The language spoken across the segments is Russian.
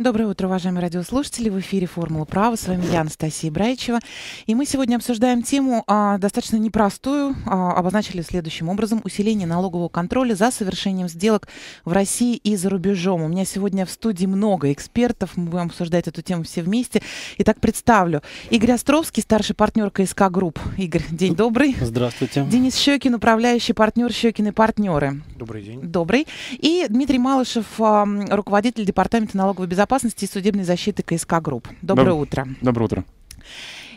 Доброе утро, уважаемые радиослушатели. В эфире «Формула права». С вами я, Анастасия Брайчева. И мы сегодня обсуждаем тему а, достаточно непростую. А, обозначили следующим образом. Усиление налогового контроля за совершением сделок в России и за рубежом. У меня сегодня в студии много экспертов. Мы будем обсуждать эту тему все вместе. Итак, представлю. Игорь Островский, старший партнер КСК Групп. Игорь, день добрый. Здравствуйте. Денис Щекин, управляющий партнер «Щекин партнеры». Добрый день. Добрый. И Дмитрий Малышев, а, руководитель Департамента налоговой безопасности безопасности и судебной защиты КСК Групп. Доброе Доб... утро. Доброе утро.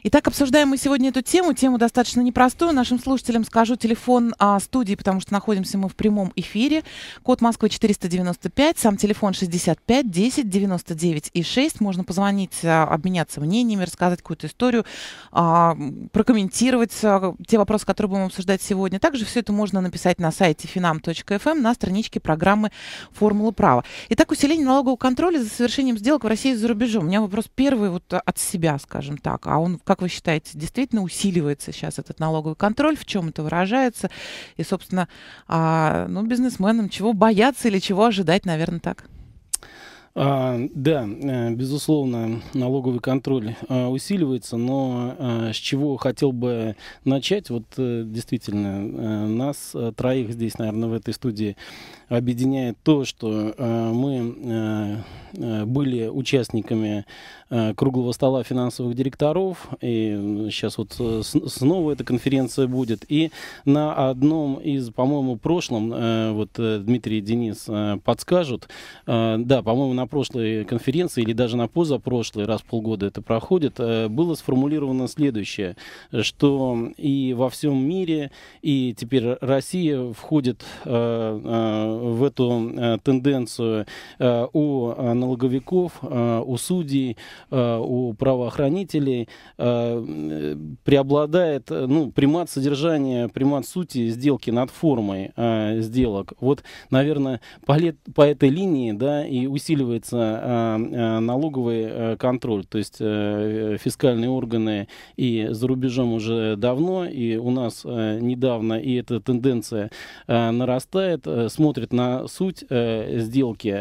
Итак, обсуждаем мы сегодня эту тему. Тему достаточно непростую. Нашим слушателям скажу телефон а, студии, потому что находимся мы в прямом эфире. Код Москвы 495, сам телефон 65 10 99 и 6. Можно позвонить, а, обменяться мнениями, рассказать какую-то историю, а, прокомментировать а, те вопросы, которые будем обсуждать сегодня. Также все это можно написать на сайте finam.fm эм на страничке программы «Формула права». Итак, усиление налогового контроля за совершением сделок в России и за рубежом. У меня вопрос первый вот от себя, скажем так, а он как вы считаете, действительно усиливается сейчас этот налоговый контроль? В чем это выражается? И, собственно, а, ну, бизнесменам чего бояться или чего ожидать, наверное, так? А, да, э, безусловно, налоговый контроль а, усиливается, но а, с чего хотел бы начать, вот действительно, нас троих здесь, наверное, в этой студии объединяет то, что мы были участниками круглого стола финансовых директоров, и сейчас вот снова эта конференция будет, и на одном из, по-моему, прошлом, вот Дмитрий и Денис подскажут, да, по-моему, на прошлой конференции или даже на позапрошлой, раз в полгода это проходит, э, было сформулировано следующее, что и во всем мире, и теперь Россия входит э, э, в эту тенденцию у налоговиков, у судей, у правоохранителей преобладает ну, примат содержания, примат сути сделки над формой сделок. Вот, наверное, по, лет, по этой линии да, и усиливает усиливается э, э, налоговый э, контроль, то есть фискальные органы и за рубежом уже давно, и у нас недавно, и эта тенденция нарастает, смотрит на суть сделки,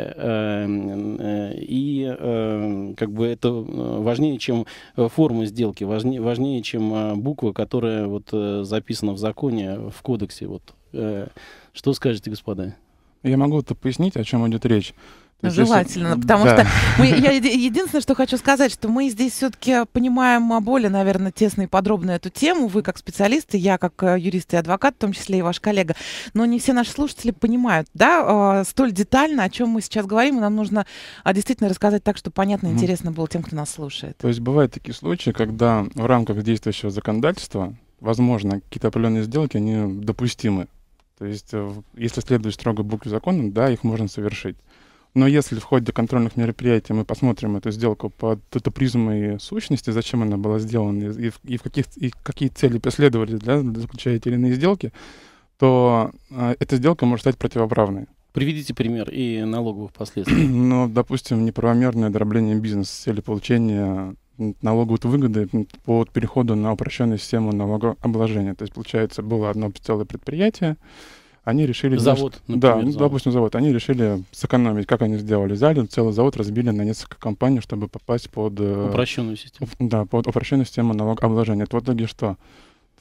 и как бы это важнее, чем форма сделки, важнее, важнее чем буква, которая вот записана в законе, в кодексе. Вот. Что скажете, господа? Я могу это пояснить, о чем идет речь. То Желательно, здесь... потому да. что мы, я единственное, что хочу сказать, что мы здесь все-таки понимаем более, наверное, тесно и подробно эту тему. Вы как специалисты, я как э, юрист и адвокат, в том числе и ваш коллега. Но не все наши слушатели понимают, да, а, столь детально, о чем мы сейчас говорим, и нам нужно а, действительно рассказать так, чтобы понятно и интересно было тем, кто нас слушает. То есть бывают такие случаи, когда в рамках действующего законодательства, возможно, какие-то определенные сделки, они допустимы. То есть, э, если следовать строго букве закона, да, их можно совершить. Но если в ходе контрольных мероприятий мы посмотрим эту сделку под эту призмой сущности, зачем она была сделана и, в, и, в каких, и какие цели преследовались для заключения те или иные сделки, то э, эта сделка может стать противоправной. Приведите пример и налоговых последствий. ну, допустим, неправомерное дробление бизнеса с целью получения налоговой выгоды по переходу на упрощенную систему налогообложения. То есть, получается, было одно целое предприятие, они решили... Завод, например, Да, завод. допустим, завод. Они решили сэкономить. Как они сделали? Взяли целый завод, разбили на несколько компаний, чтобы попасть под... Э, упрощенную систему. Да, под упрощенную систему налогообложения. Это в итоге что?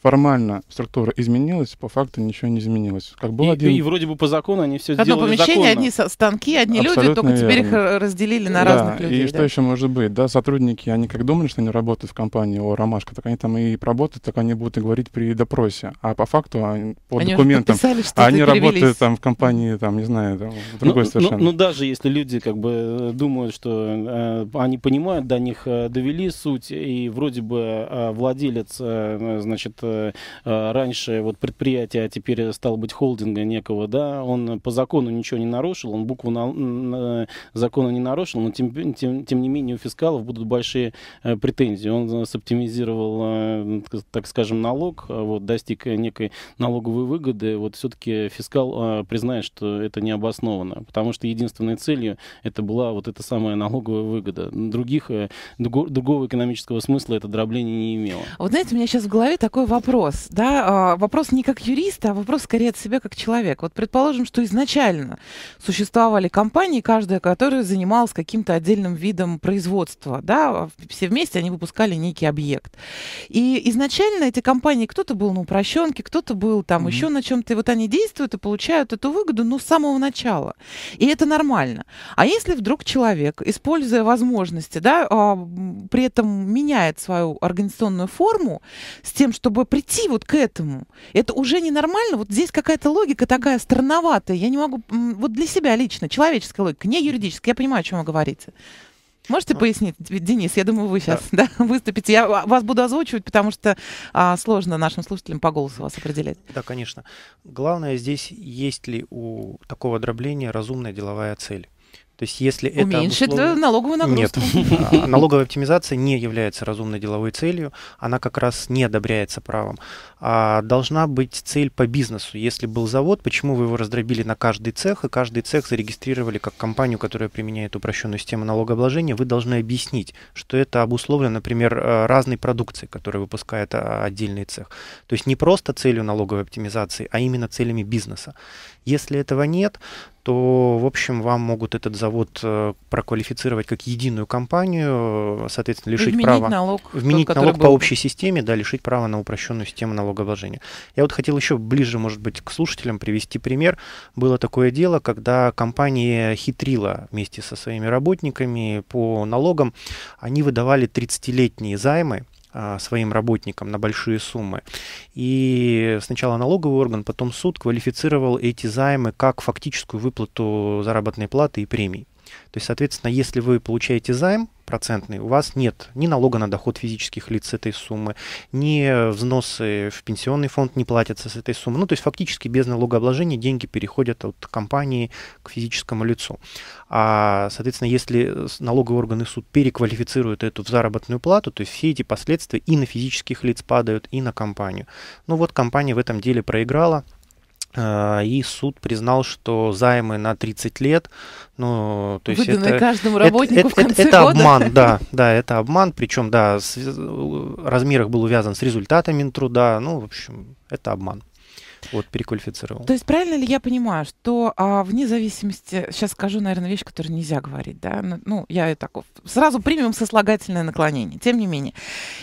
формально структура изменилась, по факту ничего не изменилось. Как был и, один... и вроде бы по закону они все Одно сделали помещение, законно. одни станки, одни Абсолютно люди, только теперь их разделили на да, разных людей. И да. что еще может быть? Да, сотрудники, они как думали, что они работают в компании о Ромашка, так они там и работают, так они будут и говорить при допросе. А по факту, а, по они документам, подписали, а что они работают там в компании, там, не знаю, там, в ну, другой ну, ну совершенно. Ну, ну, даже если люди как бы э, думают, что э, они понимают, до них э, довели суть, и вроде бы э, владелец, э, значит, Э, раньше вот предприятие, а теперь стал быть холдинга некого, да, он по закону ничего не нарушил, он букву на, на, закона не нарушил, но тем, тем, тем не менее у фискалов будут большие э, претензии. Он э, соптимизировал, э, так скажем, налог, а вот, достиг некой налоговой выгоды, вот все-таки фискал признает, что это необоснованно, потому что единственной целью это была вот эта самая налоговая выгода. Других, другого экономического смысла это дробление не имело. Вот знаете, у меня сейчас в голове такой вопрос вопрос, да, а, вопрос не как юриста, а вопрос скорее от себя как человека. Вот предположим, что изначально существовали компании, каждая, которая занималась каким-то отдельным видом производства, да, а, все вместе они выпускали некий объект. И изначально эти компании, кто-то был на упрощенке, кто-то был там mm-hmm. еще на чем-то, и вот они действуют и получают эту выгоду, ну, с самого начала. И это нормально. А если вдруг человек, используя возможности, да, а, при этом меняет свою организационную форму с тем, чтобы прийти вот к этому? Это уже ненормально? Вот здесь какая-то логика такая странноватая. Я не могу... Вот для себя лично, человеческая логика, не юридическая. Я понимаю, о чем вы говорите. Можете ну, пояснить, Денис? Я думаю, вы сейчас да. Да, выступите. Я а, вас буду озвучивать, потому что а, сложно нашим слушателям по голосу вас определять. Да, конечно. Главное здесь, есть ли у такого дробления разумная деловая цель. То есть если Уменьшит это... Уменьшит условие... налоговую нагрузку. Нет, а, налоговая оптимизация не является разумной деловой целью, она как раз не одобряется правом. А должна быть цель по бизнесу. Если был завод, почему вы его раздробили на каждый цех, и каждый цех зарегистрировали как компанию, которая применяет упрощенную систему налогообложения, вы должны объяснить, что это обусловлено, например, э, разной продукцией, которую выпускает а, отдельный цех. То есть не просто целью налоговой оптимизации, а именно целями бизнеса. Если этого нет, то, в общем, вам могут этот завод э, проквалифицировать как единую компанию, соответственно, лишить вменить права... Налог, вменить тот, налог по общей системе, да, лишить права на упрощенную систему налогообложения. Я вот хотел еще ближе, может быть, к слушателям привести пример. Было такое дело, когда компания хитрила вместе со своими работниками по налогам. Они выдавали 30-летние займы, а, своим работникам на большие суммы. И сначала налоговый орган, потом суд квалифицировал эти займы как фактическую выплату заработной платы и премий. То есть, соответственно, если вы получаете займ процентный, у вас нет ни налога на доход физических лиц с этой суммы, ни взносы в пенсионный фонд не платятся с этой суммы. Ну, то есть фактически без налогообложения деньги переходят от компании к физическому лицу. А, соответственно, если налоговые органы суд переквалифицируют эту в заработную плату, то есть все эти последствия и на физических лиц падают, и на компанию. Ну вот компания в этом деле проиграла, а, и суд признал, что займы на 30 лет, ну, то есть Выданные это, каждому работнику это, в конце это, это обман, да, да, это обман, причем, да, с, размер их был увязан с результатами труда, ну, в общем, это обман вот переквалифицировал. То есть правильно ли я понимаю, что а, вне зависимости, сейчас скажу, наверное, вещь, которую нельзя говорить, да, ну, я так сразу примем сослагательное наклонение. Тем не менее,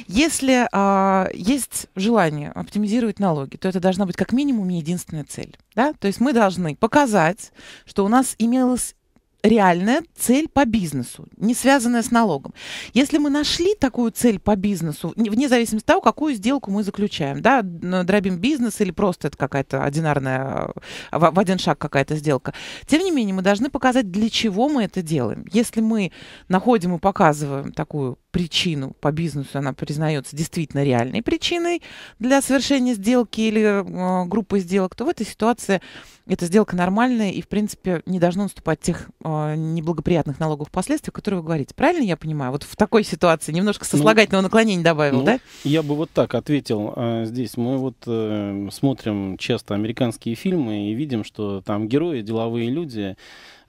если а, есть желание оптимизировать налоги, то это должна быть как минимум единственная цель, да, то есть мы должны показать, что у нас имелось реальная цель по бизнесу, не связанная с налогом. Если мы нашли такую цель по бизнесу, вне зависимости от того, какую сделку мы заключаем, да, дробим бизнес или просто это какая-то одинарная, э, в один шаг какая-то сделка, тем не менее мы должны показать, для чего мы это делаем. Если мы находим и показываем такую причину по бизнесу, она признается действительно реальной причиной для совершения сделки или э, группы сделок, то в этой ситуации эта сделка нормальная и, в принципе, не должно наступать тех э, неблагоприятных налоговых последствий, которые вы говорите. Правильно я понимаю? Вот в такой ситуации немножко сослагательного ну, наклонения добавил, ну, да? Я бы вот так ответил. А, здесь мы вот э, смотрим часто американские фильмы и видим, что там герои, деловые люди,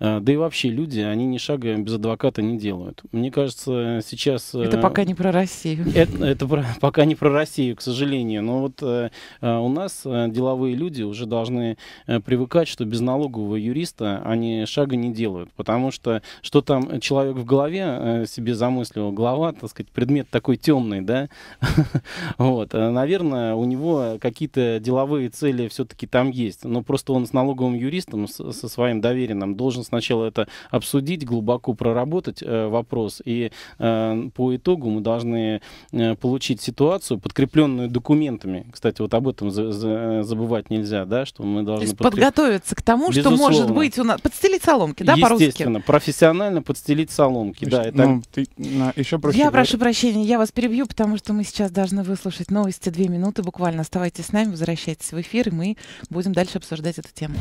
Э, да и вообще люди, они ни шага без адвоката не делают. Мне кажется, сейчас... Э, это пока не про Россию. Это, это про, пока не про Россию, к сожалению. Но вот э, у нас деловые люди уже должны привыкать, что без налогового юриста они шага не делают. Потому что что там человек в голове себе замыслил, голова, так сказать, предмет такой темный, да? Вот. Наверное, у него какие-то деловые цели все-таки там есть. Но просто он с налоговым юристом, со своим доверенным, должен с сначала это обсудить, глубоко проработать э, вопрос, и э, по итогу мы должны э, получить ситуацию, подкрепленную документами. Кстати, вот об этом за, за, забывать нельзя, да, что мы должны... То подкреп... подготовиться к тому, Безусловно. что может быть у нас... Подстелить соломки, да, по-русски? Естественно, по профессионально подстелить соломки, да. Это... Ну, ты, на, еще проще я говорить. прошу прощения, я вас перебью, потому что мы сейчас должны выслушать новости. Две минуты буквально. Оставайтесь с нами, возвращайтесь в эфир, и мы будем дальше обсуждать эту тему.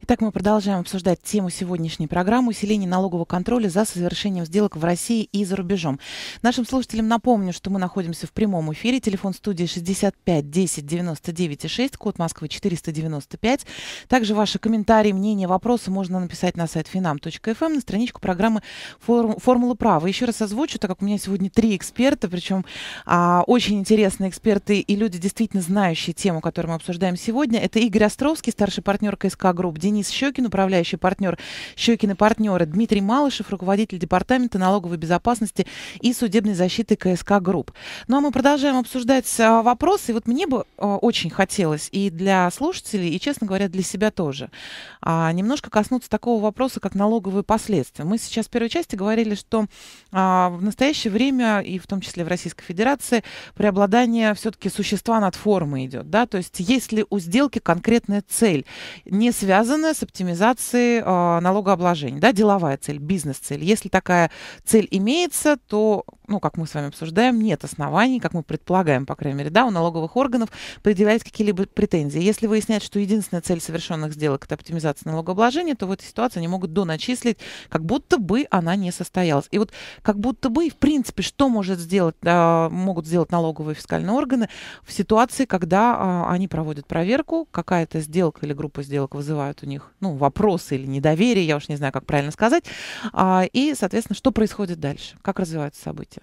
Итак, мы продолжаем обсуждать тему сегодняшней программы «Усиление налогового контроля за совершением сделок в России и за рубежом». Нашим слушателям напомню, что мы находимся в прямом эфире. Телефон студии 65 10 99 6, код Москвы 495. Также ваши комментарии, мнения, вопросы можно написать на сайт finam.fm, эм, на страничку программы «Формула права». Еще раз озвучу, так как у меня сегодня три эксперта, причем а, очень интересные эксперты и люди, действительно знающие тему, которую мы обсуждаем сегодня. Это Игорь Островский, старший партнер КСК Групп Денис Щекин, управляющий партнер Щекин и партнеры, Дмитрий Малышев, руководитель Департамента налоговой безопасности и судебной защиты КСК Групп. Ну а мы продолжаем обсуждать а, вопросы. И вот мне бы а, очень хотелось и для слушателей, и, честно говоря, для себя тоже а, немножко коснуться такого вопроса, как налоговые последствия. Мы сейчас в первой части говорили, что а, в настоящее время, и в том числе в Российской Федерации, преобладание все-таки существа над формой идет. Да? То есть если у сделки конкретная цель, не связана связаны с оптимизацией а, налогообложения. Да, деловая цель, бизнес-цель. Если такая цель имеется, то ну, как мы с вами обсуждаем, нет оснований, как мы предполагаем, по крайней мере, да, у налоговых органов предъявлять какие-либо претензии. Если выяснять, что единственная цель совершенных сделок – это оптимизация налогообложения, то в этой ситуации они могут доначислить, как будто бы она не состоялась. И вот как будто бы, в принципе, что может сделать, да, могут сделать налоговые фискальные органы в ситуации, когда а, они проводят проверку, какая-то сделка или группа сделок вызывают у них ну, вопросы или недоверие, я уж не знаю, как правильно сказать, а, и, соответственно, что происходит дальше, как развиваются события.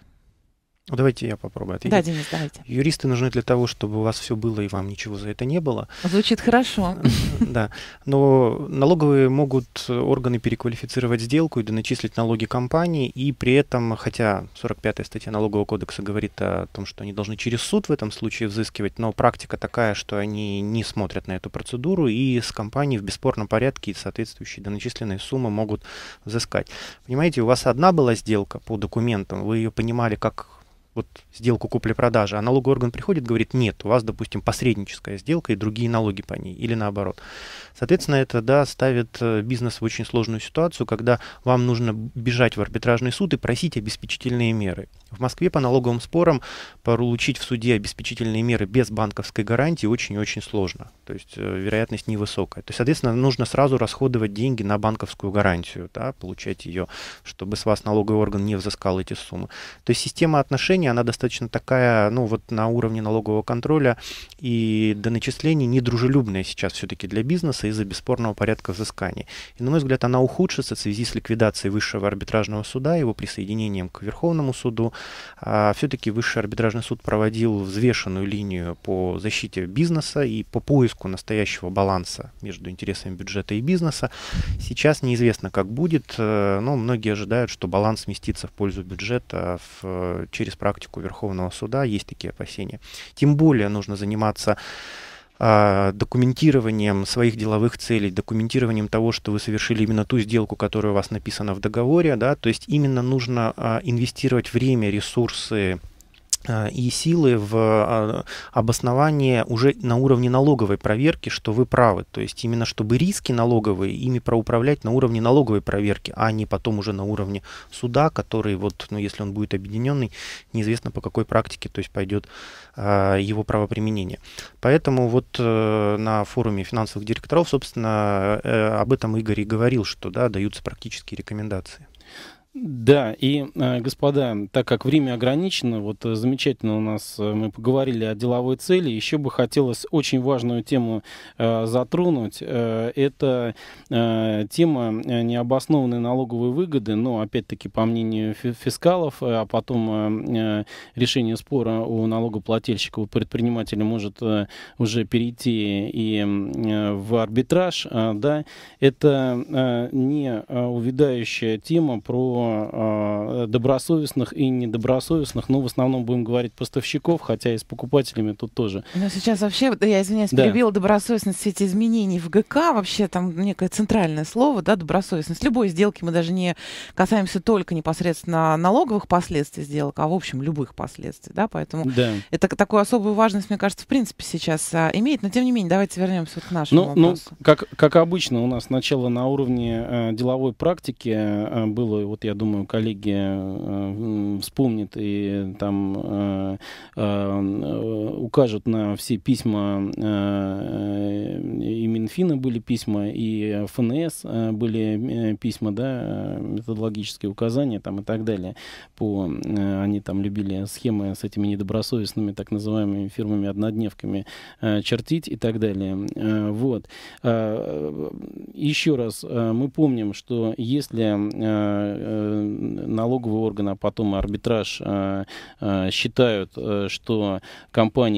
Давайте я попробую ответить. Да, Денис, давайте. Юристы нужны для того, чтобы у вас все было и вам ничего за это не было. Звучит хорошо. Да. Но налоговые могут органы переквалифицировать сделку и доначислить налоги компании, и при этом, хотя 45-я статья Налогового кодекса говорит о том, что они должны через суд в этом случае взыскивать, но практика такая, что они не смотрят на эту процедуру и с компании в бесспорном порядке соответствующие доначисленные суммы могут взыскать. Понимаете, у вас одна была сделка по документам, вы ее понимали как вот сделку купли-продажи, а налоговый орган приходит, говорит, нет, у вас, допустим, посредническая сделка и другие налоги по ней, или наоборот. Соответственно, это, да, ставит э, бизнес в очень сложную ситуацию, когда вам нужно бежать в арбитражный суд и просить обеспечительные меры. В Москве по налоговым спорам получить в суде обеспечительные меры без банковской гарантии очень-очень сложно. То есть э, вероятность невысокая. То есть, соответственно, нужно сразу расходовать деньги на банковскую гарантию, да, получать ее, чтобы с вас налоговый орган не взыскал эти суммы. То есть система отношений Германии, она достаточно такая, ну вот на уровне налогового контроля и до начислений недружелюбная сейчас все-таки для бизнеса из-за бесспорного порядка взысканий. И, на мой взгляд, она ухудшится в связи с ликвидацией высшего арбитражного суда, его присоединением к Верховному суду. А все-таки высший арбитражный суд проводил взвешенную линию по защите бизнеса и по поиску настоящего баланса между интересами бюджета и бизнеса. Сейчас неизвестно, как будет, э, но многие ожидают, что баланс сместится в пользу бюджета в, э, через практику практику Верховного суда, есть такие опасения. Тем более нужно заниматься а, документированием своих деловых целей, документированием того, что вы совершили именно ту сделку, которая у вас написана в договоре, да, то есть именно нужно а, инвестировать время, ресурсы, Э, и силы в э, обосновании уже на уровне налоговой проверки, что вы правы. То есть именно чтобы риски налоговые, ими проуправлять на уровне налоговой проверки, а не потом уже на уровне суда, который вот, ну, если он будет объединенный, неизвестно по какой практике, то есть пойдет э, его правоприменение. Поэтому вот э, на форуме финансовых директоров, собственно, э, об этом Игорь и говорил, что да, даются практические рекомендации. Да, и, э, господа, так как время ограничено, вот э, замечательно у нас э, мы поговорили о деловой цели, еще бы хотелось очень важную тему э, затронуть. это э, тема необоснованной налоговой выгоды, но, опять-таки, по мнению фискалов, а потом э, решение спора у налогоплательщика, у предпринимателя может э, уже перейти и э, в арбитраж, э, да, это э, не увядающая тема про э, добросовестных и недобросовестных, ну, в основном будем говорить поставщиков, хотя и с покупателями тут тоже. Но сейчас вообще, я извиняюсь, да. добросовестность все эти изменений в ГК, вообще там некое центральное слово, да, добросовестность. Любой сделки мы даже не касаемся только непосредственно налоговых последствий сделок, а в общем любых последствий, да, поэтому да. это такую особую важность, мне кажется, в принципе сейчас а, имеет, но тем не менее, давайте вернемся вот к нашему ну, ну вопросу. Ну, как, как обычно, у нас сначала на уровне э, деловой практики э, было, вот я думаю, коллеги э, вспомнят и там э, э, укажут на все письма и Минфина были письма, и ФНС были письма, да, методологические указания там и так далее. По, они там любили схемы с этими недобросовестными так называемыми фирмами-однодневками чертить и так далее. Вот. А, еще раз, мы помним, что если налоговые органы, а потом арбитраж э, э, считают, э, что компания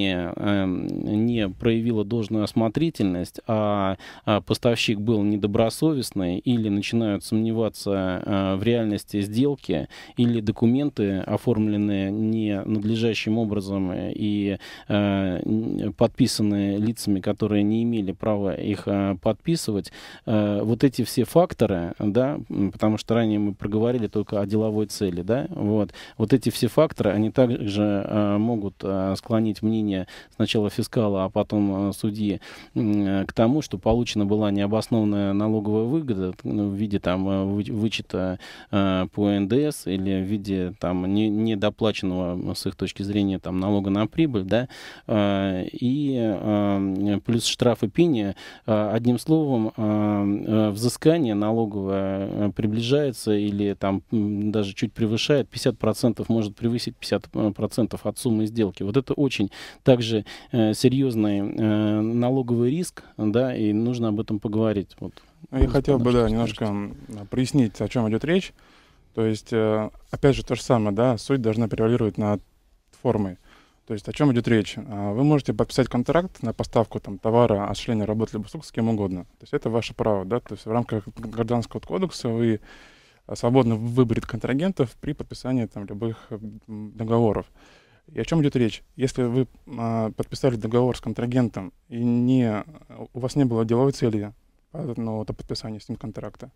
не проявила должную осмотрительность, а, а поставщик был недобросовестный, или начинают сомневаться в реальности сделки, или документы оформлены не надлежащим образом и подписаны лицами, которые не имели права их подписывать. Вот эти все факторы, да, потому что ранее мы проговорили, говорили только о деловой цели, да, вот. Вот эти все факторы, они также э, могут э, склонить мнение сначала фискала, а потом э, судьи э, к тому, что получена была необоснованная налоговая выгода ну, в виде там э, вы, вычета э, по НДС или в виде там не, недоплаченного с их точки зрения там налога на прибыль, да, э, и э, плюс штрафы пени, э, одним словом, э, э взыскание налоговое приближается или там даже чуть превышает, 50% может превысить 50% от суммы сделки. Вот это очень также э, серьезный э, налоговый риск, да, и нужно об этом поговорить. Вот. Ну, я хотел бы, да, немножко прояснить, о чем идет речь. То есть, э, опять же, то же самое, да, суть должна превалировать над формой. То есть о чем идет речь? А, вы можете подписать контракт на поставку там, товара, осуществление работы либо услуг с кем угодно. То есть это ваше право, да, то есть в рамках Гражданского кодекса вы Э, свободно выберет контрагентов при подписании там, любых э, договоров. И о чем идет речь? Если вы а, подписали договор с контрагентом и не, э, у вас не было деловой цели ну, это подписание с ним контракта,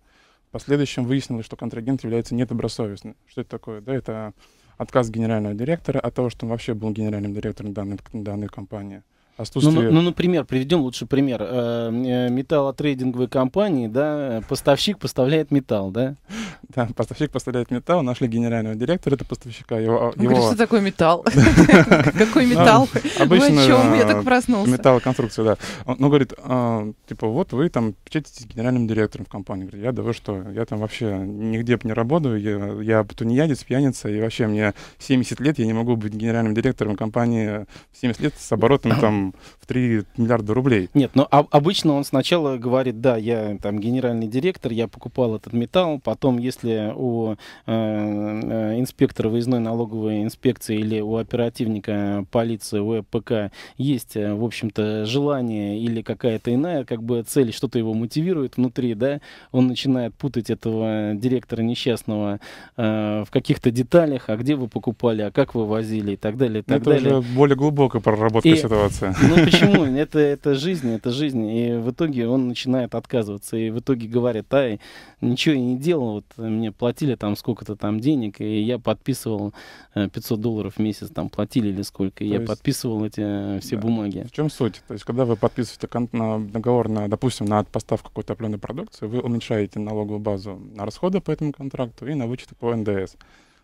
в последующем выяснилось, что контрагент является недобросовестным. Что это такое? Да, это отказ генерального директора от того, что он вообще был генеральным директором данной, данной компании. Ну, ну, Отсутствие... Ну, ну, ну, например, приведем лучше пример. Металлотрейдинговые компании, да, поставщик поставляет металл, да? Да, поставщик поставляет металл, нашли генерального директора, это поставщика, его... Он его... говорит, что такое металл? Какой ну, металл? Обычно... чем я так э, проснулся? Металлоконструкция, да. Он ну, говорит, а, типа, вот вы там печатаетесь генеральным директором в компании. Говорит, я, да вы что, я там вообще нигде не работаю, я тунеядец, пьяница, и вообще мне 70 лет, я не могу быть генеральным директором компании в 70 лет с оборотом там в 3 миллиарда рублей. Нет, но ну, а, обычно он сначала говорит, да, я там генеральный директор, я покупал этот металл, потом если у э, э, инспектора выездной налоговой инспекции или у оперативника полиции, у ЭПК есть, э, в общем-то, желание или какая-то иная как бы цель, что-то его мотивирует внутри, да, он начинает путать этого директора несчастного э, в каких-то деталях, а где вы покупали, а как вы возили и так далее, и ну, так это далее. уже более глубокая проработка и, ситуации. Ну почему? Это, это жизнь, это жизнь. И в итоге он начинает отказываться. И в итоге говорит, ай, ничего я не делал, вот мне платили там сколько-то там денег, и я подписывал 500 э, долларов в месяц, там платили или сколько, и я есть... подписывал эти э, все да. бумаги. В чем суть? То есть, когда вы подписываете договор, на, допустим, на поставку какой-то определенной продукции, вы уменьшаете налоговую базу на расходы по этому контракту и на вычеты по НДС.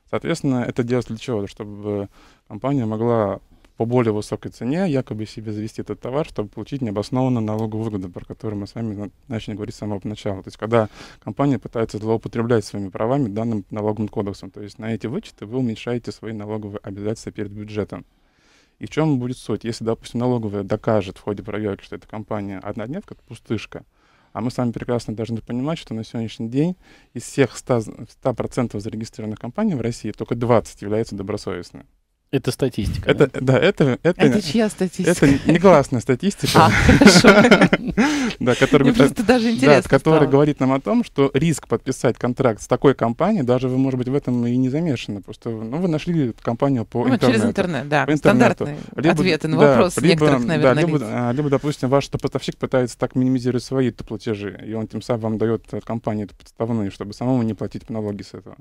Соответственно, это делается для чего? Чтобы компания могла по более высокой цене якобы себе завести этот товар, чтобы получить необоснованно налоговую выгоду, про которую мы с вами начали говорить с самого начала. То есть когда компания пытается злоупотреблять своими правами данным налоговым кодексом, то есть на эти вычеты вы уменьшаете свои налоговые обязательства перед бюджетом. И в чем будет суть? Если, допустим, налоговая докажет в ходе проверки, что эта компания однодневка, пустышка, а мы с вами прекрасно должны понимать, что на сегодняшний день из всех 100%, 100 зарегистрированных компаний в России только 20 являются добросовестными. Это статистика. Это, да? это, это, это чья статистика? Это негласная статистика. А, хорошо. Да, которая говорит нам о том, что риск подписать контракт с такой компанией, даже вы, может быть, в этом и не замешаны. Просто ну, вы нашли компанию по ну, интернету. Через интернет, да. Стандартные ответы на да, вопрос некоторых, наверное, да, либо, а, либо, допустим, ваш поставщик пытается так минимизировать свои платежи, и он тем самым вам дает э, компании подставные, чтобы самому не платить налоги с этого.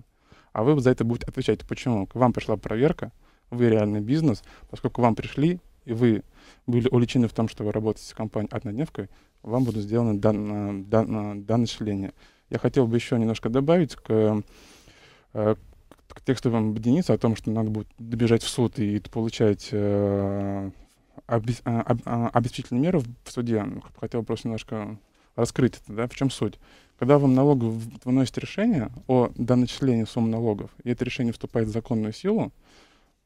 А вы за это будете отвечать. Почему? К вам пришла проверка, вы реальный бизнес, поскольку вам пришли, и вы были уличены в том, что вы работаете с компанией однодневкой, вам будут сделаны данные дан, дан начисления. Я хотел бы еще немножко добавить к, э, к вам единице о том, что надо будет добежать в суд и получать э, а, а, обеспечительные меры в суде. Хотел просто немножко раскрыть это, да, в чем суть. Когда вам налог выносит решение о доначислении сумм налогов, и это решение вступает в законную силу,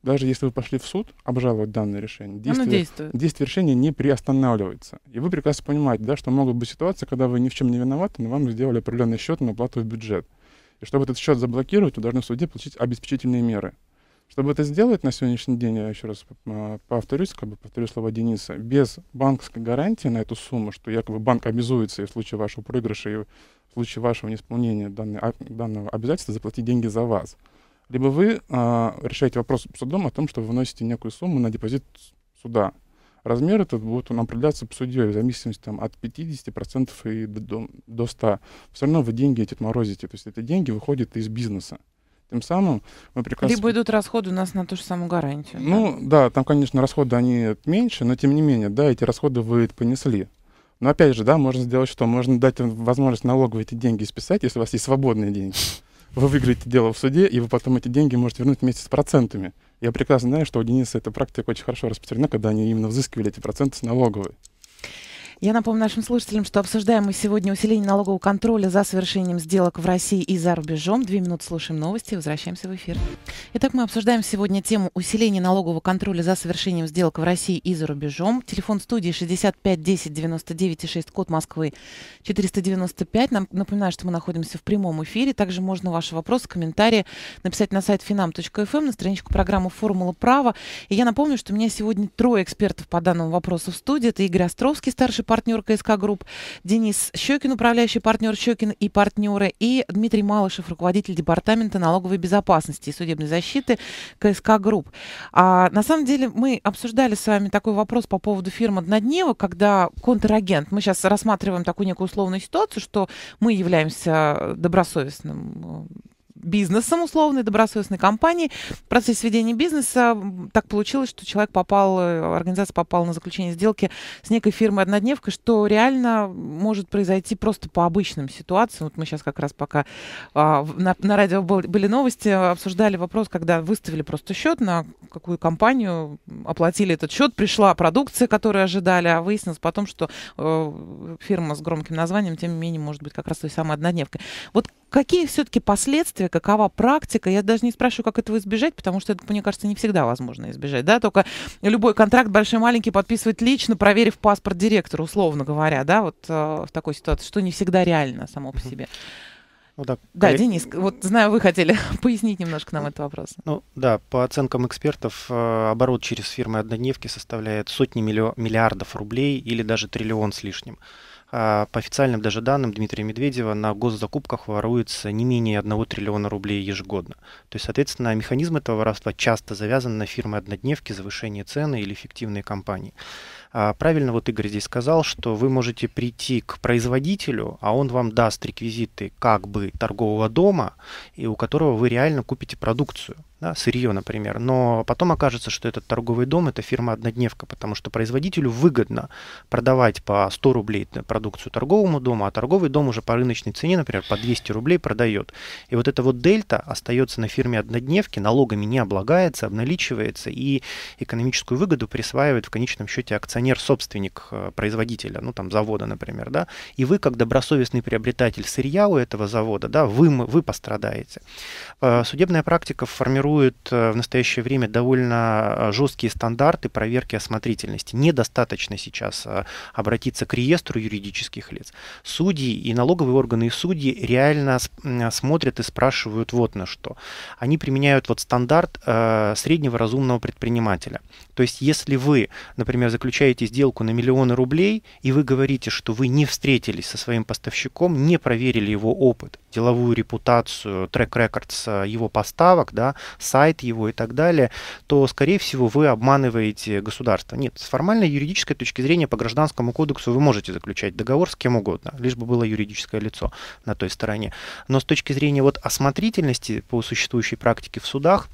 даже если вы пошли в суд обжаловать данное решение, действие, действие решения не приостанавливается. И вы прекрасно понимаете, да, что могут быть ситуации, когда вы ни в чем не виноваты, но вам сделали определенный счет на оплату в бюджет. И чтобы этот счет заблокировать, вы должны в суде получить обеспечительные меры. Чтобы это сделать на сегодняшний день, я еще раз а, повторюсь, как бы повторю слова Дениса, без банковской гарантии на эту сумму, что якобы банк обязуется и в случае вашего проигрыша, и в случае вашего неисполнения данной, а, данного обязательства заплатить деньги за вас – либо вы э, решаете вопрос судом о том, что вы вносите некую сумму на депозит суда. Размер этот будет он определяться по судьей в зависимости там, от 50% и до, до 100%. Все равно вы деньги эти отморозите. То есть эти деньги выходят из бизнеса. Тем самым мы прекрасно... Либо идут расходы у нас на ту же самую гарантию. Ну да, да там, конечно, расходы они меньше, но тем не менее, да, эти расходы вы понесли. Но опять же, да, можно сделать что? Можно дать возможность налоговые эти деньги списать, если у вас есть свободные деньги вы выиграете дело в суде, и вы потом эти деньги можете вернуть вместе с процентами. Я прекрасно знаю, что у Дениса эта практика очень хорошо распространена, когда они именно взыскивали эти проценты с налоговой. Я напомню нашим слушателям, что обсуждаем мы сегодня усиление налогового контроля за совершением сделок в России и за рубежом. Две минуты слушаем новости и возвращаемся в эфир. Итак, мы обсуждаем сегодня тему усиления налогового контроля за совершением сделок в России и за рубежом. Телефон студии 65 10 99 6, код Москвы 495. напоминаю, что мы находимся в прямом эфире. Также можно ваши вопросы, комментарии написать на сайт finam.fm, эм, на страничку программы «Формула права». И я напомню, что у меня сегодня трое экспертов по данному вопросу в студии. Это Игорь Островский, старший партнер КСК Групп, Денис Щекин, управляющий партнер Щекин и партнеры, и Дмитрий Малышев, руководитель Департамента налоговой безопасности и судебной защиты КСК Групп. А, на самом деле мы обсуждали с вами такой вопрос по поводу фирмы Днаднева, когда контрагент, мы сейчас рассматриваем такую некую условную ситуацию, что мы являемся добросовестным бизнесом, условно, добросовестной компании В процессе ведения бизнеса так получилось, что человек попал, э, организация попала на заключение сделки с некой фирмой однодневка, что реально может произойти просто по обычным ситуациям. Вот мы сейчас как раз пока а, на, на радио были новости, э, обсуждали вопрос, когда выставили просто счет на какую компанию, оплатили этот счет, пришла продукция, которую ожидали, а выяснилось потом, что э, фирма с громким названием, тем не менее, может быть как раз той самой однодневкой. Вот Какие все-таки последствия, какова практика? Я даже не спрашиваю, как этого избежать, потому что это, мне кажется, не всегда возможно избежать. Да? Только любой контракт, большой, маленький, подписывает лично, проверив паспорт директора, условно говоря, да, вот э, в такой ситуации, что не всегда реально само по себе. Ну, да, да коллег... Денис, вот знаю, вы хотели пояснить немножко нам ну, этот вопрос. Ну да, по оценкам экспертов, э, оборот через фирмы однодневки составляет сотни миллиардов рублей или даже триллион с лишним. А по официальным даже данным Дмитрия Медведева на госзакупках воруется не менее 1 триллиона рублей ежегодно. То есть, соответственно, механизм этого воровства часто завязан на фирмы-однодневки, завышение цены или эффективные компании. А правильно вот Игорь здесь сказал, что вы можете прийти к производителю, а он вам даст реквизиты как бы торгового дома, и у которого вы реально купите продукцию да, сырье, например. Но потом окажется, что этот торговый дом – это фирма-однодневка, потому что производителю выгодно продавать по 100 рублей продукцию торговому дому, а торговый дом уже по рыночной цене, например, по 200 рублей продает. И вот эта вот дельта остается на фирме-однодневки, налогами не облагается, обналичивается, и экономическую выгоду присваивает в конечном счете акционер-собственник э, производителя, ну там завода, например, да, и вы, как добросовестный приобретатель сырья у этого завода, да, вы, вы пострадаете. Э, судебная практика формирует формирует э, в настоящее время довольно э, жесткие стандарты проверки осмотрительности. Недостаточно сейчас э, обратиться к реестру юридических лиц. Судьи и налоговые органы и судьи реально смотрят и спрашивают вот на что. Они применяют вот стандарт среднего разумного предпринимателя. То есть если вы, например, заключаете сделку на миллионы рублей, и вы говорите, что вы не встретились со своим поставщиком, не проверили его опыт, деловую репутацию, трек-рекорд с его поставок, да, сайт его и так далее, то, скорее всего, вы обманываете государство. Нет, с формальной юридической точки зрения по гражданскому кодексу вы можете заключать договор с кем угодно, лишь бы было юридическое лицо на той стороне. Но с точки зрения вот осмотрительности по существующей практике в судах,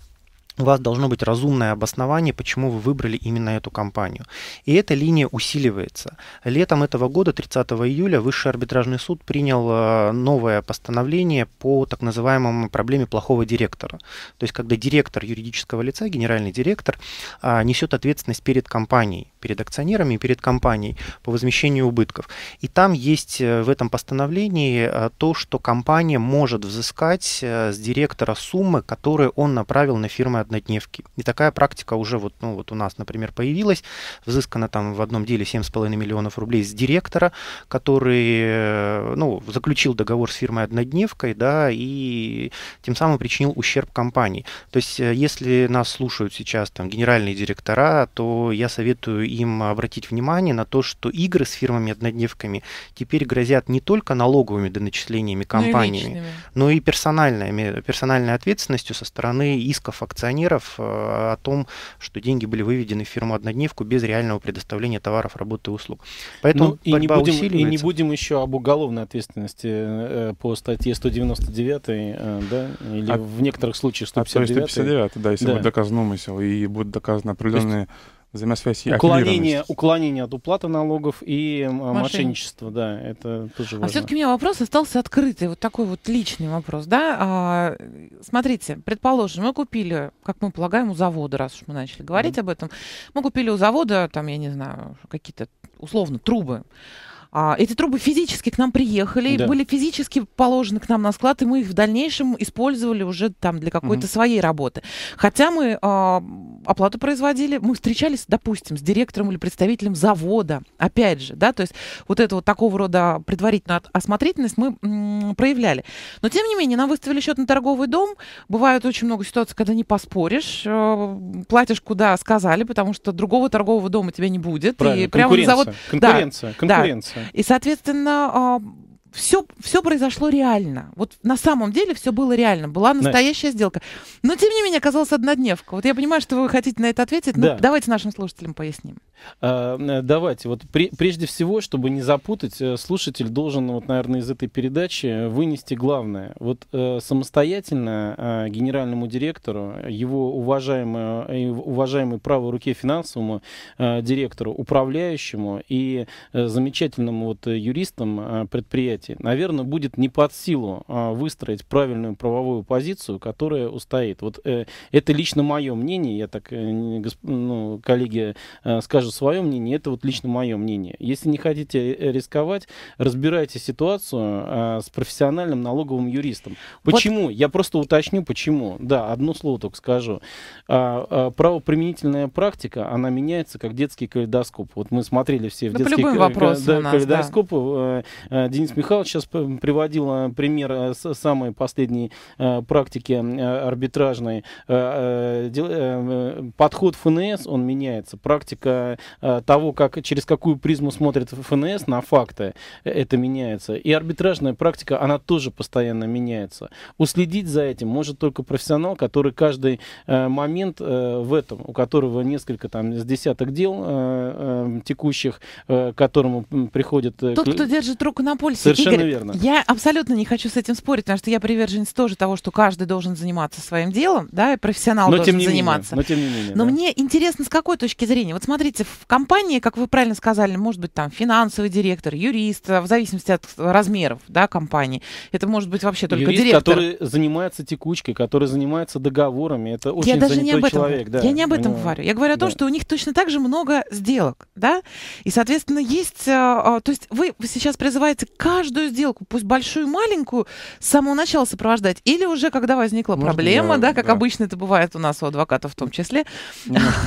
у вас должно быть разумное обоснование, почему вы выбрали именно эту компанию. И эта линия усиливается. Летом этого года, 30 июля, Высший арбитражный суд принял э, новое постановление по так называемому проблеме плохого директора. То есть, когда директор юридического лица, генеральный директор, а, несет ответственность перед компанией перед акционерами перед компанией по возмещению убытков. И там есть э, в этом постановлении э, то, что компания может взыскать э, с директора суммы, которые он направил на фирмы-однодневки. И такая практика уже вот, ну, вот у нас, например, появилась. Взыскано там в одном деле 7,5 миллионов рублей с директора, который ну, заключил договор с фирмой-однодневкой, да, и тем самым причинил ущерб компании. То есть, если нас слушают сейчас там генеральные директора, то я советую им обратить внимание на то, что игры с фирмами-однодневками теперь грозят не только налоговыми доначислениями ну компаниями, но и, но и персональными, персональной ответственностью со стороны исков акционеров э, о том, что деньги были выведены в фирму-однодневку без реального предоставления товаров, работ и услуг. Поэтому ну, и не будем, И не будем еще об уголовной ответственности э, по статье 199, э, да, или а, в некоторых случаях 159. А, 159, да, если да. будет доказано умысел, и будет доказаны определенные... То есть взаимосвязь и уклонение, уклонение от уплаты налогов и э, Мошеннич... мошенничество, да, это тоже а важно. А все-таки у меня вопрос остался открытый, вот такой вот личный вопрос, да. А, смотрите, предположим, мы купили, как мы полагаем, у завода, раз уж мы начали говорить mm-hmm. об этом, мы купили у завода, там, я не знаю, какие-то условно трубы. А, эти трубы физически к нам приехали, да. были физически положены к нам на склад, и мы их в дальнейшем использовали уже там для какой-то угу. своей работы. Хотя мы а, оплату производили, мы встречались, допустим, с директором или представителем завода, опять же, да, то есть вот это вот такого рода предварительную осмотрительность мы м, проявляли. Но тем не менее, нам выставили счет на торговый дом. Бывают очень много ситуаций, когда не поспоришь, э, платишь куда сказали, потому что другого торгового дома тебя не будет. Правильно, и прямо конкуренция, завод... конкуренция, да, конкуренция. И, соответственно, все, а, все произошло реально. Вот на самом деле все было реально. Была настоящая сделка. Но, тем не менее, оказалась однодневка. Вот я понимаю, что вы хотите на это ответить. Да. давайте нашим слушателям поясним. Э, давайте, Вот прежде всего, чтобы не запутать, э, слушатель должен, вот, наверное, из этой передачи вынести главное. Вот э, самостоятельно генеральному директору, его уважаемой, уважаемой правой руке финансовому директору, управляющему и замечательному вот юристам предприятия, наверное, будет не под силу выстроить правильную правовую позицию, которая устоит. Вот это лично мое мнение, я так, ну, коллеги скажут, скажу свое мнение, это вот лично мое мнение. Если не хотите рисковать, разбирайте ситуацию э, с профессиональным налоговым юристом. Почему? Вот. Я просто уточню, почему. Да, одно слово только скажу. А, а, правоприменительная практика, она меняется как детский калейдоскоп. Вот мы смотрели все в ну, детский калейдоскоп. Да, нас, калейдоскоп. Да. Э, э, Денис Михайлович сейчас приводил э, пример самой последней практики арбитражной. Подход ФНС, он меняется. Практика Э, того, как, через какую призму смотрит ФНС на факты, это меняется. И арбитражная практика, она тоже постоянно меняется. Уследить за этим может только профессионал, который каждый э, момент э, в этом, у которого несколько там с десяток дел текущих, к которому приходит... Тот, кто держит руку на пульсе. Совершенно Игорь, верно. Я абсолютно не хочу с этим спорить, потому что я приверженец тоже того, что каждый должен заниматься своим делом, да, и профессионал но, должен заниматься. Менее, но тем не менее. Но да. мне интересно, с какой точки зрения. Вот смотрите, в компании, как вы правильно сказали, может быть там финансовый директор, юрист, а, в зависимости от размеров да, компании. Это может быть вообще только юрист, директор. который занимается текучкой, который занимается договорами. Это очень я даже не об этом, человек. Да, я не об этом понимаю. говорю. Я говорю о том, да. что у них точно так же много сделок. Да? И, соответственно, есть... А, а, то есть вы сейчас призываете каждую сделку, пусть большую и маленькую, с самого начала сопровождать. Или уже, когда возникла может, проблема, да, да как да. обычно это бывает у нас у адвокатов в том числе.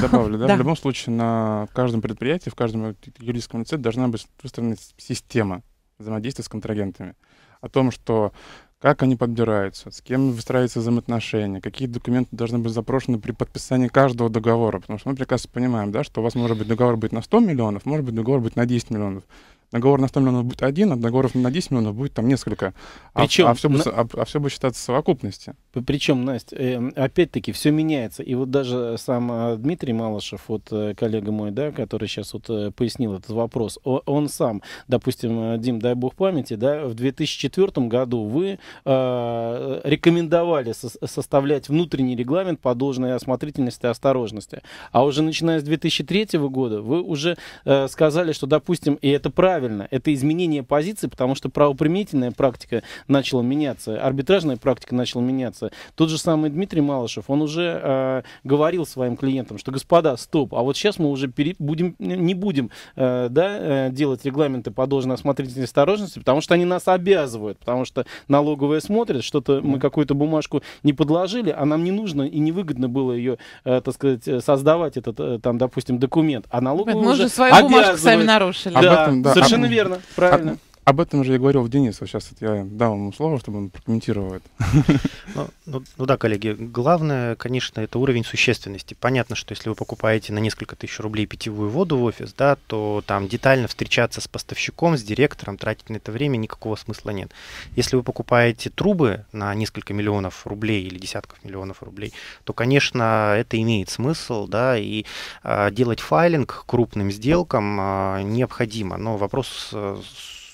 добавлю. Да? да. В любом случае, на в каждом предприятии, в каждом юридическом лице должна быть выстроена система взаимодействия с контрагентами. О том, что как они подбираются, с кем выстраиваются взаимоотношения, какие документы должны быть запрошены при подписании каждого договора. Потому что мы прекрасно понимаем, да, что у вас может быть договор быть на 100 миллионов, может быть договор быть на 10 миллионов договор на 100 миллионов будет один, а договоров на 10 миллионов будет там несколько. А, Причем, а, все, на... а, а все будет считаться в совокупности. Причем, Настя, эм, опять-таки все меняется. И вот даже сам а, Дмитрий Малышев, вот э, коллега мой, да, который сейчас вот э, пояснил этот вопрос, он сам, допустим, э, Дим, дай бог памяти, да, в 2004 году вы э, рекомендовали со- составлять внутренний регламент по должной осмотрительности и осторожности. А уже начиная с 2003 года вы уже э, сказали, что, допустим, и это правильно, правильно. Это изменение позиции, потому что правоприменительная практика начала меняться, арбитражная практика начала меняться. Тот же самый Дмитрий Малышев, он уже э, говорил своим клиентам, что, господа, стоп, а вот сейчас мы уже пере- будем, э, не будем э, да, э, делать регламенты по должной осмотрительной осторожности, потому что они нас обязывают, потому что налоговая смотрит, что-то мы какую-то бумажку не подложили, а нам не нужно и невыгодно было ее, э, так сказать, создавать этот, э, там, допустим, документ. А налоговая Мы уже свою обязывает. бумажку сами нарушили. Да, Об этом, да, Совершенно верно, правильно. А, об этом же я говорил Денис, Денису. Сейчас вот я дам ему слово, чтобы он прокомментировал это. Ну, ну, ну да, коллеги, главное, конечно, это уровень существенности. Понятно, что если вы покупаете на несколько тысяч рублей питьевую воду в офис, да, то там детально встречаться с поставщиком, с директором, тратить на это время никакого смысла нет. Если вы покупаете трубы на несколько миллионов рублей или десятков миллионов рублей, то, конечно, это имеет смысл, да, и э, делать файлинг крупным сделкам э, необходимо. Но вопрос э,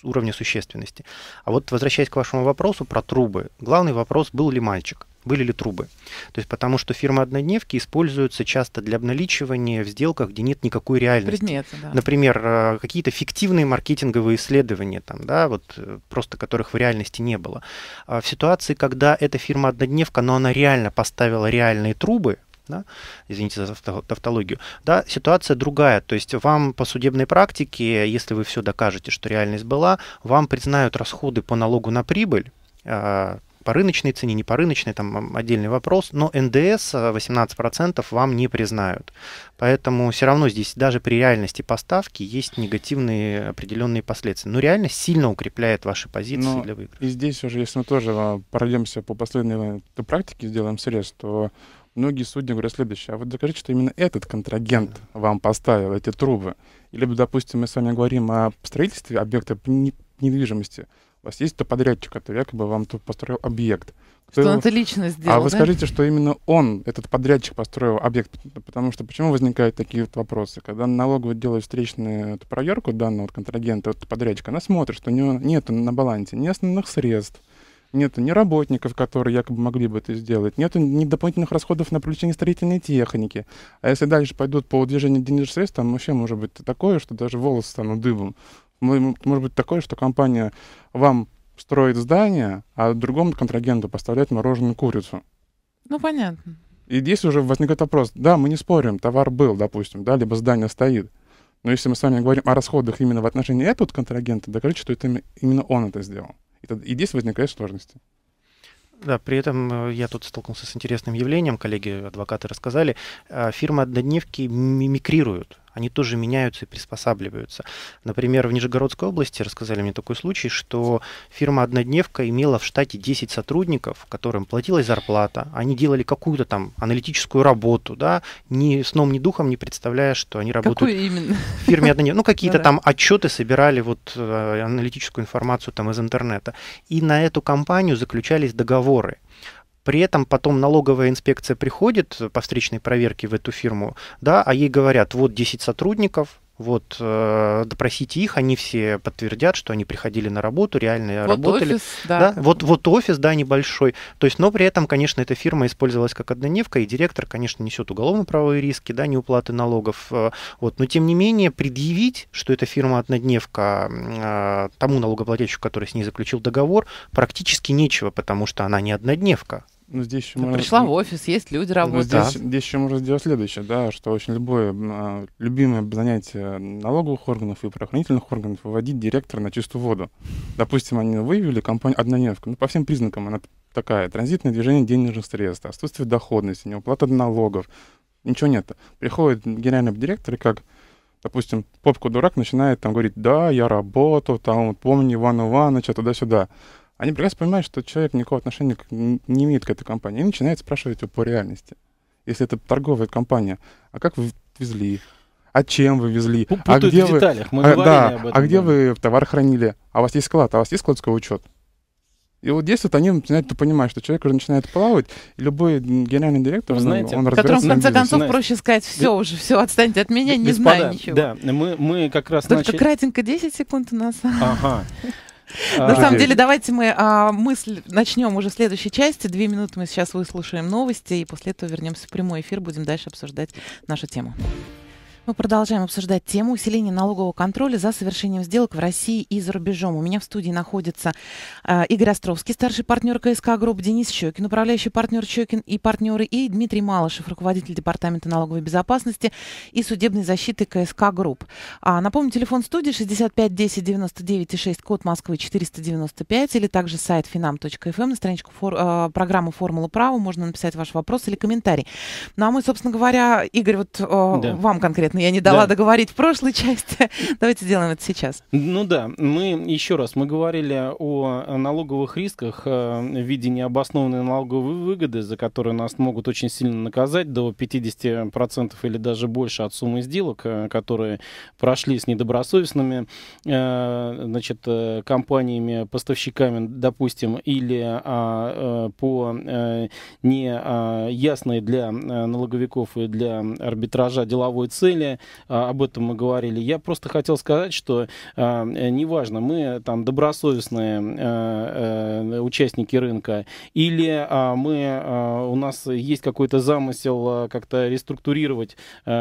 уровня существенности. А вот возвращаясь к вашему вопросу про трубы, главный вопрос, был ли мальчик были ли трубы. То есть потому что фирмы однодневки используются часто для обналичивания в сделках, где нет никакой реальности. Предметы, да. Например, э, какие-то фиктивные маркетинговые исследования, там, да, вот, э, просто которых в реальности не было. А в ситуации, когда эта фирма однодневка, но она реально поставила реальные трубы, да, извините за тавтологию, да, ситуация другая. То есть вам по судебной практике, если вы все докажете, что реальность была, вам признают расходы по налогу на прибыль, а, по рыночной цене, не по рыночной, там отдельный вопрос, но НДС 18% а, вам не признают. Поэтому все равно здесь даже при реальности поставки есть негативные определенные последствия. Но реальность сильно укрепляет ваши позиции но для выигрыша. И здесь уже, если мы тоже а, пройдемся по последней э, практике, сделаем срез, то многие судьи говорят следующее, а вот докажите, что именно этот контрагент вам поставил эти трубы. Или, допустим, мы с вами говорим о строительстве объекта недвижимости. У вас есть то подрядчик, который якобы вам то построил объект. Кто что его... он это лично а сделал, А вы скажите, что именно он, этот подрядчик, построил объект. Потому что почему возникают такие вот вопросы? Когда налоговый делает встречную проверку данного вот контрагента, вот подрядчика, она смотрит, что у него нет на балансе ни основных средств, нет ни работников, которые якобы могли бы это сделать, нет ни дополнительных расходов на привлечение строительной техники. А если дальше пойдут по движению денежных средств, там вообще может быть такое, что даже волосы станут дыбом. Может быть такое, что компания вам строит здание, а другому контрагенту поставляет мороженую курицу. Ну, понятно. И здесь уже возникает вопрос. Да, мы не спорим, товар был, допустим, да, либо здание стоит. Но если мы с вами говорим о расходах именно в отношении этого контрагента, докажите, что это именно он это сделал. И здесь возникают сложности. Да, при этом э, я тут столкнулся с интересным явлением, коллеги-адвокаты рассказали. А, Фирмы-однодневки мимикрируют они тоже меняются и приспосабливаются. Например, в Нижегородской области рассказали мне такой случай, что фирма-однодневка имела в штате 10 сотрудников, которым платилась зарплата, они делали какую-то там аналитическую работу, да, ни сном, ни духом не представляя, что они работают Какую именно? в фирме однодневка. Ну, какие-то ну там отчеты собирали, вот э, аналитическую информацию там из интернета. И на эту компанию заключались договоры при этом потом налоговая инспекция приходит по встречной проверке в эту фирму, да, а ей говорят, вот 10 сотрудников, вот, э, допросите их, они все подтвердят, что они приходили на работу, реально вот работали. Офис, да. Да, вот, вот офис, да, небольшой. То есть, но при этом, конечно, эта фирма использовалась как однодневка, и директор, конечно, несет уголовно-правовые риски, да, неуплаты налогов. Э, вот, но тем не менее, предъявить, что эта фирма однодневка э, тому налогоплательщику, который с ней заключил договор, практически нечего, потому что она не однодневка. Ну, здесь еще Ты можно... пришла в офис, есть люди работают. Ну, здесь, здесь еще можно сделать следующее, да, что очень любое а, любимое занятие налоговых органов и правоохранительных органов выводить директора на чистую воду. Допустим, они выявили компанию однодневка, ну, по всем признакам она такая, транзитное движение денежных средств, отсутствие доходности, неуплата налогов, ничего нет. Приходит генеральный директор и как допустим, попку дурак начинает там говорить, да, я работал, там, помню Ивана Ивановича, туда-сюда они прекрасно понимают, что человек никакого отношения не имеет к этой компании. И начинают спрашивать его по реальности. Если это торговая компания, а как вы везли? А чем вы везли? а где в вы... деталях, мы а, да, об этом. А где да. вы товар хранили? А у вас есть склад, а у вас есть складской учет? И вот здесь вот они начинают понимать, что человек уже начинает плавать, и любой генеральный директор, Вы знаете, он, он которому, в конце концов, знаете, проще сказать, все да, уже, все, отстаньте от меня, не господа, знаю ничего. Да, мы, мы как раз Только начали... кратенько 10 секунд у нас. Ага. На самом деле, давайте мы а, мысль начнем уже в следующей части. Две минуты мы сейчас выслушаем новости, и после этого вернемся в прямой эфир, будем дальше обсуждать нашу тему. Мы продолжаем обсуждать тему усиления налогового контроля за совершением сделок в России и за рубежом. У меня в студии находится э, Игорь Островский, старший партнер КСК Групп, Денис Щекин, управляющий партнер Щекин и партнеры, и Дмитрий Малышев, руководитель Департамента налоговой безопасности и судебной защиты КСК Групп. А, напомню, телефон студии 65 10 99 и 6, код Москвы 495, или также сайт finam.fm, эм на страничку фор, э, программы «Формула права» можно написать ваш вопрос или комментарий. Ну а мы, собственно говоря, Игорь, вот э, да. вам конкретно Ладно, я не дала да. договорить в прошлой части. Давайте сделаем это сейчас. Ну да, мы еще раз, мы говорили о налоговых рисках э, в виде необоснованной налоговой выгоды, за которую нас могут очень сильно наказать до 50% или даже больше от суммы сделок, э, которые прошли с недобросовестными э, значит, компаниями, поставщиками, допустим, или а, по неясной а, для налоговиков и для арбитража деловой цели далее. об этом мы говорили. Я просто хотел сказать, что а, э, неважно, мы там добросовестные э, э, участники рынка или а, мы, а, у нас есть какой-то замысел как-то реструктурировать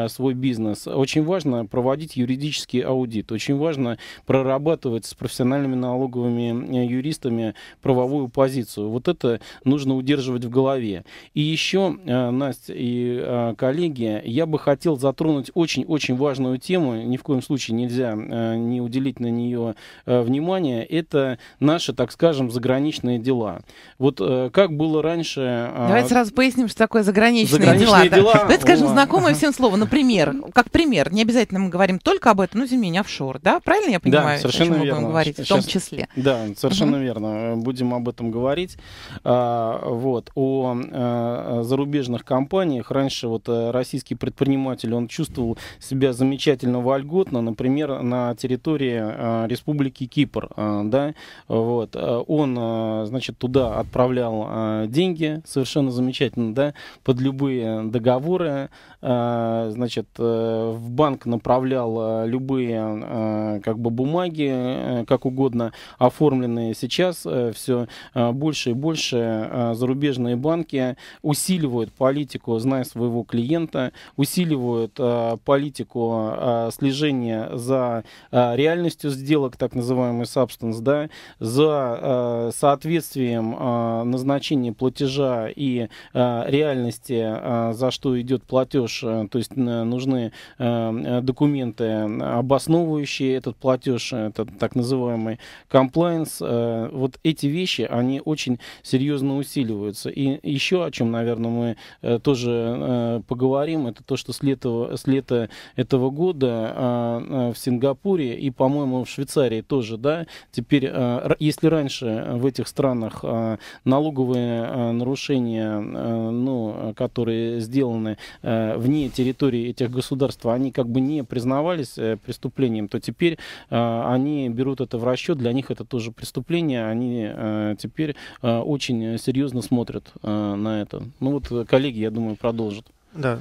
свой бизнес. Очень важно проводить юридический аудит. Очень важно прорабатывать с профессиональными налоговыми юристами правовую позицию. Вот это нужно удерживать в голове. И еще, Настя и а, коллеги, я бы хотел затронуть очень очень-очень важную тему, ни в коем случае нельзя э, не уделить на нее э, внимания, это наши, так скажем, заграничные дела. Вот э, как было раньше... А, Давайте сразу поясним, что такое заграничные, заграничные дела. дела. Ну, Давайте скажем знакомое всем слово, например, как пример, не обязательно мы говорим только об этом, ну тем не офшор, да? Правильно я понимаю? Да, совершенно верно. будем говорить, Сейчас, в том числе. Да, совершенно угу. верно. Будем об этом говорить. А, вот, о а, зарубежных компаниях. Раньше вот российский предприниматель, он чувствовал себя замечательно вольготно, например, на территории э, Республики Кипр, э, да, вот, э, он, значит, туда отправлял деньги, совершенно замечательно, да, под любые договоры, значит, в банк направлял любые, как бы, бумаги, как угодно оформленные сейчас, все больше и больше зарубежные банки усиливают политику, зная своего клиента, усиливают политику э, а, слежения за э, реальностью сделок, так называемый substance, да, за э, соответствием э, назначения платежа и э, реальности, э, за что идет платеж, э, то есть э, нужны э, документы, э, обосновывающие этот платеж, э, этот так называемый compliance. Э, вот эти вещи, они очень серьезно усиливаются. И еще о чем, наверное, мы э, тоже э, поговорим, это то, что с лета, с лета марта этого года а, а, в Сингапуре и, по-моему, в Швейцарии тоже, да, теперь, а, если раньше в этих странах налоговые нарушения, ну, которые сделаны вне территории этих государств, они как бы не признавались э, преступлением, то теперь они берут это в расчет, для них это тоже преступление, они теперь очень серьезно смотрят на это. Ну вот э, коллеги, я думаю, продолжат. Да,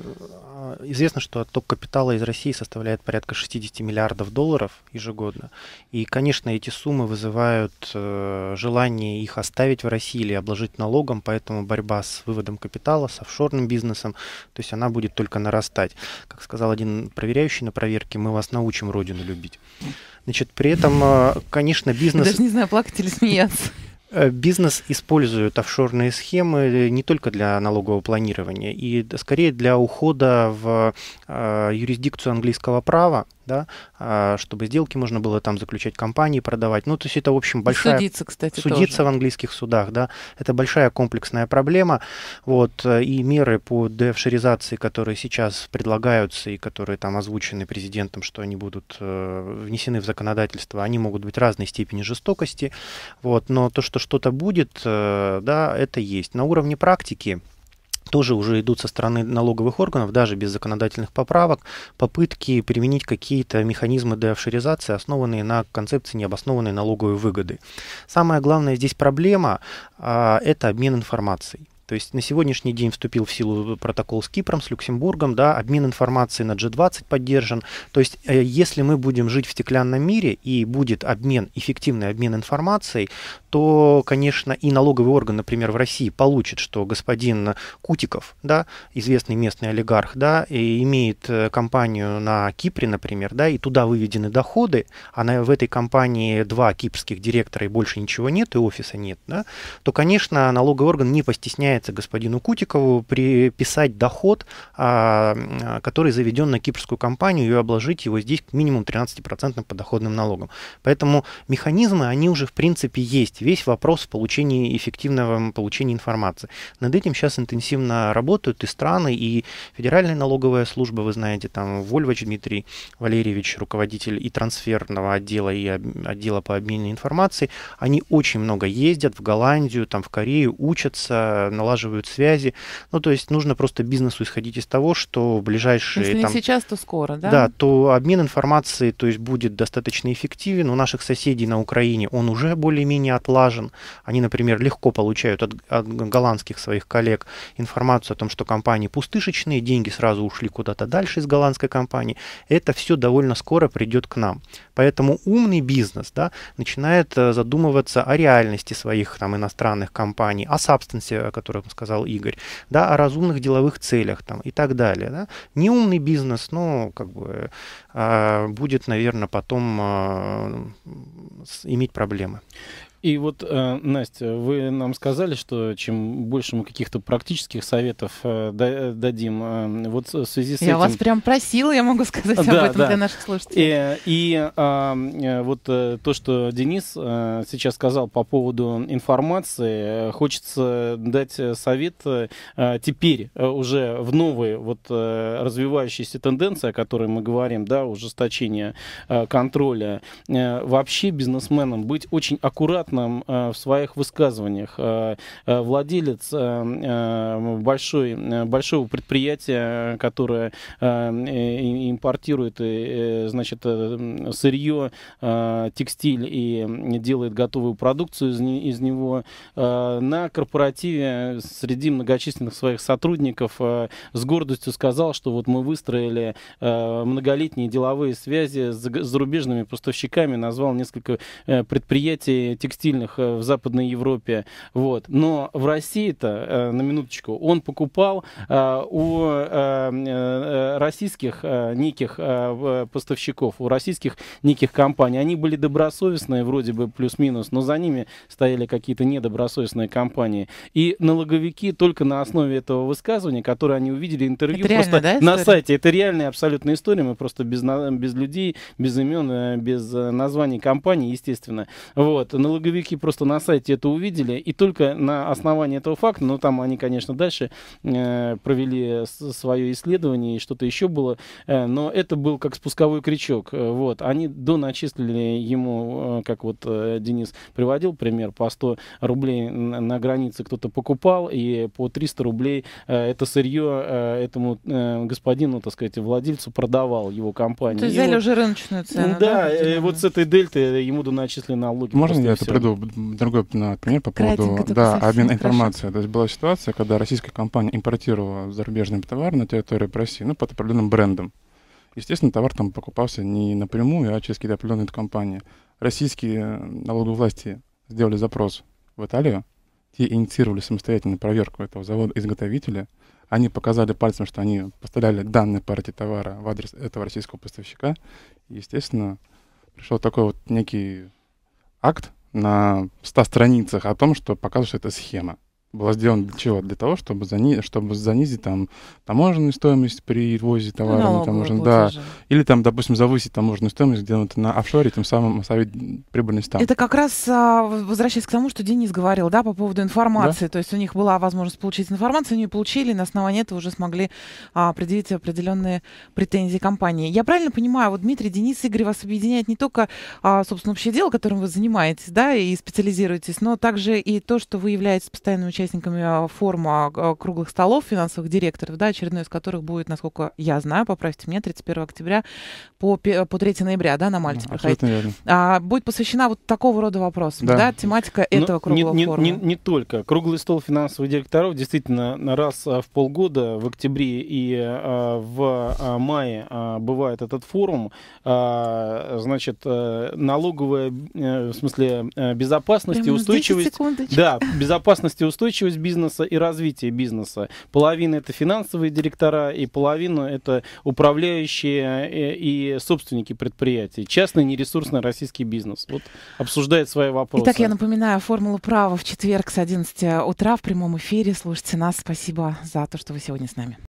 а, известно, что отток капитала из России составляет порядка 60 миллиардов долларов ежегодно. И, конечно, эти суммы вызывают э, желание их оставить в России или обложить налогом, поэтому борьба с выводом капитала, с офшорным бизнесом, то есть она будет только нарастать. Как сказал один проверяющий на проверке, мы вас научим Родину любить. Значит, при этом, а, конечно, бизнес... Я даже не знаю, плакать или смеяться. Э, бизнес использует офшорные схемы э, не только для налогового планирования, и скорее для ухода в э, юрисдикцию английского права, да, а, чтобы сделки можно было там заключать, компании продавать. Ну, то есть это, в общем, большая... Судиться, кстати, Судиться тоже. в английских судах, да. Это большая комплексная проблема. Вот, э, и меры по деофшеризации, которые сейчас предлагаются и которые там озвучены президентом, что они будут э, внесены в законодательство, они могут быть разной степени жестокости. Вот, но то, что что-то будет, э, да, это есть. На уровне практики тоже уже идут со стороны налоговых органов, даже без законодательных поправок, попытки применить какие-то механизмы деофшеризации, основанные на концепции необоснованной налоговой выгоды. Самая главная здесь проблема а, – это обмен информацией. То есть на сегодняшний день вступил в силу протокол с Кипром, с Люксембургом, да, обмен информацией на G20 поддержан. То есть э, если мы будем жить в стеклянном мире и будет обмен, эффективный обмен информацией, то, конечно, и налоговый орган, например, в России получит, что господин Кутиков, да, известный местный олигарх, да, и имеет э, компанию на Кипре, например, да, и туда выведены доходы, а на, в этой компании два кипрских директора и больше ничего нет, и офиса нет, да, то, конечно, налоговый орган не постесняется предлагается господину Кутикову приписать доход, а, а, который заведен на кипрскую компанию, и обложить его здесь к минимум 13% подоходным налогом. Поэтому механизмы, они уже в принципе есть. Весь вопрос в получении эффективного получения информации. Над этим сейчас интенсивно работают и страны, и Федеральная налоговая служба, вы знаете, там Вольвач Дмитрий Валерьевич, руководитель и трансферного отдела, и отдела по обмену информации, они очень много ездят в Голландию, там в Корею, учатся на налаживают связи. Ну, то есть нужно просто бизнесу исходить из того, что в ближайшие... Если там, не сейчас, то скоро, да? Да, то обмен информацией, то есть будет достаточно эффективен. У наших соседей на Украине он уже более-менее отлажен. Они, например, легко получают от, от голландских своих коллег информацию о том, что компании пустышечные, деньги сразу ушли куда-то дальше из голландской компании. Это все довольно скоро придет к нам. Поэтому умный бизнес да, начинает э, задумываться о реальности своих там, иностранных компаний, о сабстансе, который которых сказал Игорь, да, о разумных деловых целях там, и так далее. Да. Неумный бизнес, ну как бы а, будет, наверное, потом а, иметь проблемы. И вот, э, Настя, вы нам сказали, что чем больше мы каких-то практических советов э, э, дадим, вот в связи с я этим... Я вас прям просила, я могу сказать да, об этом да. для наших слушателей. И, и а, э, вот то, что Денис сейчас сказал по поводу информации, хочется дать совет теперь уже в новой вот развивающейся развивающиеся тенденции, о которой мы говорим, да, ужесточение контроля. вообще бизнесменам быть очень аккуратным корректным э, в своих высказываниях. Э, э, владелец большой, большого предприятия, которое импортирует значит, сырье, текстиль и делает готовую продукцию из, из него, на корпоративе среди многочисленных своих сотрудников с гордостью сказал, что вот мы выстроили многолетние деловые связи с зарубежными поставщиками, назвал несколько предприятий текстиль текстильных э, в Западной Европе. Вот. Но в России-то, э, на минуточку, он покупал э, у российских неких поставщиков, у российских неких компаний. Они были добросовестные, вроде бы плюс-минус, но за ними стояли какие-то недобросовестные компании. И налоговики только на основе этого высказывания, которое они увидели интервью это просто реально, да, на сайте, это реальная абсолютная история, мы просто без, без людей, без имен, без названий компании, естественно. Вот. Налоговики большевики просто на сайте это увидели, и только на основании этого факта, но там они, конечно, дальше э, провели свое исследование и что-то еще было, э, но это был как спусковой крючок. Э, вот. Они доначислили ему, э, как вот э, Денис приводил пример, по 100 рублей на, на границе кто-то покупал, и по 300 рублей э, это сырье э, этому э, господину, так сказать, владельцу продавал его компания. То есть взяли вот, уже рыночную цену, да? Да, э, вот с этой дельты ему доначислили налоги. Можно я это все приведу другой пример по поводу да, обмен информацией. То есть была ситуация, когда российская компания импортировала зарубежный товар на территорию России, ну, под определенным брендом. Естественно, товар там покупался не напрямую, а через какие-то определенные компании. Российские э, налоговые власти сделали запрос в Италию, те инициировали самостоятельную проверку этого завода-изготовителя. Они показали пальцем, что они поставляли данные партии товара в адрес этого российского поставщика. естественно, пришел такой вот некий акт на 100 страницах о том, что показывает, эта схема была сделана для чего? Для того, чтобы, зани... чтобы занизить там таможенную стоимость при ввозе товара, ну, таможен... да. Или там, допустим, завысить таможенную стоимость где-нибудь на офшоре, тем самым оставить прибыльность там. Это как раз а, возвращаясь к тому, что Денис говорил, да, по поводу информации. Да? То есть у них была возможность получить информацию, они получили, на основании этого уже смогли а, предъявить определенные претензии компании. Я правильно понимаю, вот Дмитрий, Денис, Игорь вас объединяет не только, а, собственно, общее дело, которым вы занимаетесь, да, и специализируетесь, но также и то, что вы являетесь постоянным участником участниками а, форума а, а, круглых столов финансовых директоров, да, очередной из которых будет, насколько я знаю, поправьте меня, 31 октября по, по 3 ноября, да, на Мальте да, ну, проходить. А, будет посвящена вот такого рода вопросам, да, да тематика Но ну, этого круглого не, форума. Не, не, не только. Круглый стол финансовых директоров действительно раз в полгода, в октябре и в мае бывает этот форум. значит, э, налоговая, э, в смысле, э, безопасность и устойчивость. Да, безопасность и устойчивость устойчивость бизнеса и развитие бизнеса. Половина это финансовые директора, и половина это управляющие э, и собственники предприятий. Частный нересурсный российский бизнес. Вот обсуждает свои вопросы. Итак, я напоминаю, формулу права в четверг с 11 утра в прямом эфире. Слушайте нас. Спасибо за то, что вы сегодня с нами.